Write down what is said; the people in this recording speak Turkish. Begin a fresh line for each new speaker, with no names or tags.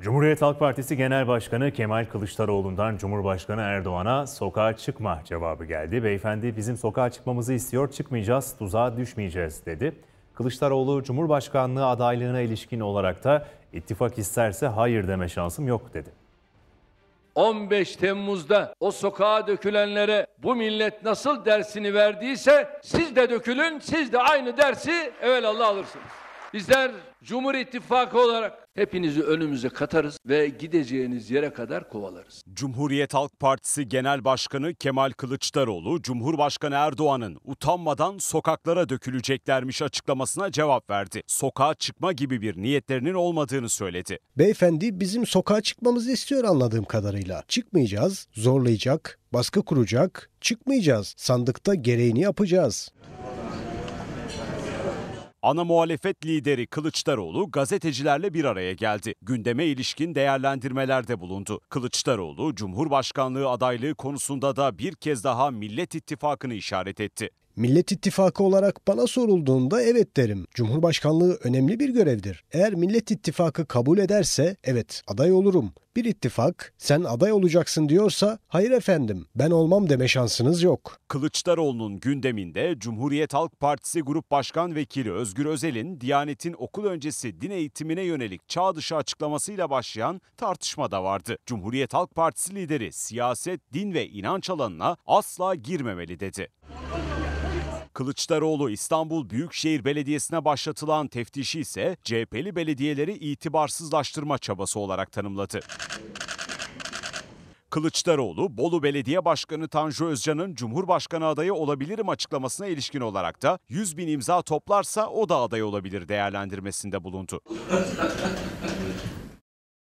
Cumhuriyet Halk Partisi Genel Başkanı Kemal Kılıçdaroğlu'ndan Cumhurbaşkanı Erdoğan'a sokağa çıkma cevabı geldi. Beyefendi bizim sokağa çıkmamızı istiyor, çıkmayacağız, tuzağa düşmeyeceğiz dedi. Kılıçdaroğlu Cumhurbaşkanlığı adaylığına ilişkin olarak da ittifak isterse hayır deme şansım yok dedi.
15 Temmuz'da o sokağa dökülenlere bu millet nasıl dersini verdiyse siz de dökülün, siz de aynı dersi evvelallah alırsınız. Bizler Cumhur İttifakı olarak hepinizi önümüze katarız ve gideceğiniz yere kadar kovalarız. Cumhuriyet Halk Partisi Genel
Başkanı Kemal Kılıçdaroğlu, Cumhurbaşkanı Erdoğan'ın utanmadan sokaklara döküleceklermiş açıklamasına cevap verdi. Sokağa çıkma gibi bir niyetlerinin olmadığını söyledi.
Beyefendi bizim sokağa çıkmamızı istiyor anladığım kadarıyla. Çıkmayacağız, zorlayacak, baskı kuracak, çıkmayacağız. Sandıkta gereğini yapacağız.
Ana muhalefet lideri Kılıçdaroğlu gazetecilerle bir araya geldi. Gündeme ilişkin değerlendirmelerde bulundu. Kılıçdaroğlu Cumhurbaşkanlığı adaylığı konusunda da bir kez daha Millet İttifakı'nı işaret etti.
Millet İttifakı olarak bana sorulduğunda evet derim. Cumhurbaşkanlığı önemli bir görevdir. Eğer Millet İttifakı kabul ederse evet aday olurum. Bir ittifak sen aday olacaksın diyorsa hayır efendim ben olmam deme şansınız yok.
Kılıçdaroğlu'nun gündeminde Cumhuriyet Halk Partisi Grup Başkan Vekili Özgür Özel'in Diyanet'in okul öncesi din eğitimine yönelik çağ dışı açıklamasıyla başlayan tartışma da vardı. Cumhuriyet Halk Partisi lideri siyaset, din ve inanç alanına asla girmemeli dedi. Kılıçdaroğlu İstanbul Büyükşehir Belediyesi'ne başlatılan teftişi ise CHP'li belediyeleri itibarsızlaştırma çabası olarak tanımladı. Kılıçdaroğlu, Bolu Belediye Başkanı Tanju Özcan'ın Cumhurbaşkanı adayı olabilirim açıklamasına ilişkin olarak da 100 bin imza toplarsa o da aday olabilir değerlendirmesinde bulundu.